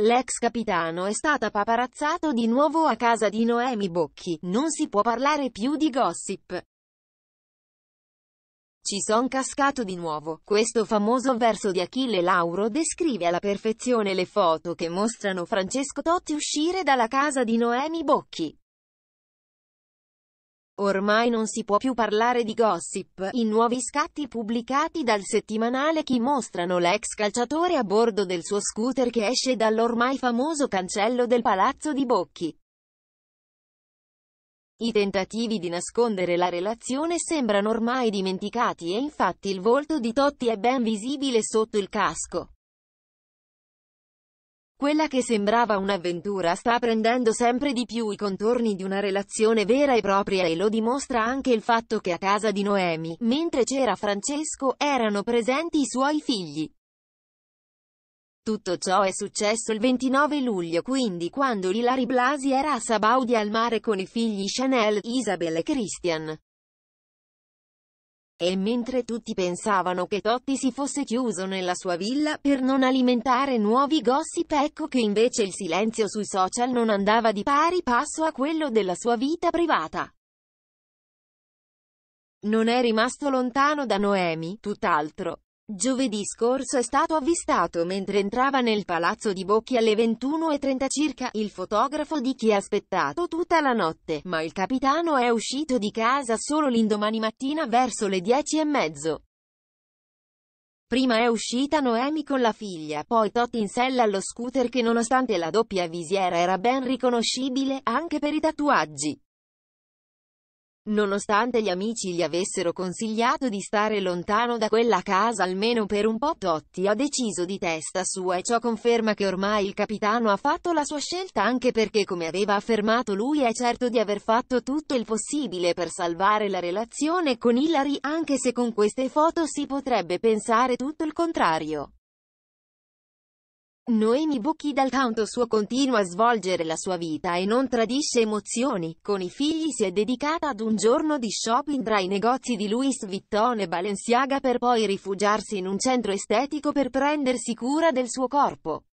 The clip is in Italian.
L'ex capitano è stata paparazzato di nuovo a casa di Noemi Bocchi, non si può parlare più di gossip. Ci son cascato di nuovo. Questo famoso verso di Achille Lauro descrive alla perfezione le foto che mostrano Francesco Totti uscire dalla casa di Noemi Bocchi. Ormai non si può più parlare di gossip, i nuovi scatti pubblicati dal settimanale Chi mostrano l'ex calciatore a bordo del suo scooter che esce dall'ormai famoso cancello del Palazzo di Bocchi. I tentativi di nascondere la relazione sembrano ormai dimenticati e infatti il volto di Totti è ben visibile sotto il casco. Quella che sembrava un'avventura sta prendendo sempre di più i contorni di una relazione vera e propria e lo dimostra anche il fatto che a casa di Noemi, mentre c'era Francesco, erano presenti i suoi figli. Tutto ciò è successo il 29 luglio quindi quando Ilari Blasi era a Sabaudi al mare con i figli Chanel, Isabel e Christian. E mentre tutti pensavano che Totti si fosse chiuso nella sua villa per non alimentare nuovi gossip ecco che invece il silenzio sui social non andava di pari passo a quello della sua vita privata. Non è rimasto lontano da Noemi, tutt'altro, Giovedì scorso è stato avvistato mentre entrava nel palazzo di Bocchi alle 21.30 circa, il fotografo di chi ha aspettato tutta la notte, ma il capitano è uscito di casa solo l'indomani mattina verso le 10.30. Prima è uscita Noemi con la figlia, poi Totti in sella allo scooter che nonostante la doppia visiera era ben riconoscibile, anche per i tatuaggi. Nonostante gli amici gli avessero consigliato di stare lontano da quella casa almeno per un po', Totti ha deciso di testa sua e ciò conferma che ormai il capitano ha fatto la sua scelta anche perché come aveva affermato lui è certo di aver fatto tutto il possibile per salvare la relazione con Hillary anche se con queste foto si potrebbe pensare tutto il contrario. Noemi Bucchi dal canto suo continua a svolgere la sua vita e non tradisce emozioni, con i figli si è dedicata ad un giorno di shopping tra i negozi di Louis Vuitton e Balenciaga per poi rifugiarsi in un centro estetico per prendersi cura del suo corpo.